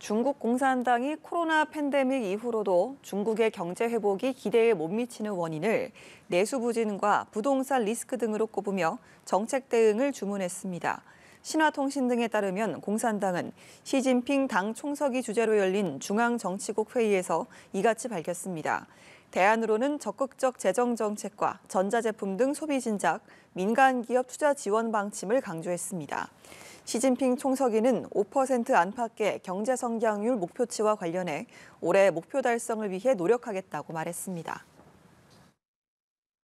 중국 공산당이 코로나 팬데믹 이후로도 중국의 경제 회복이 기대에 못 미치는 원인을 내수 부진과 부동산 리스크 등으로 꼽으며 정책 대응을 주문했습니다. 신화통신 등에 따르면 공산당은 시진핑 당 총석이 주재로 열린 중앙정치국 회의에서 이같이 밝혔습니다. 대안으로는 적극적 재정 정책과 전자제품 등 소비 진작, 민간 기업 투자 지원 방침을 강조했습니다. 시진핑 총석이는 5% 안팎의 경제 성장률 목표치와 관련해 올해 목표 달성을 위해 노력하겠다고 말했습니다.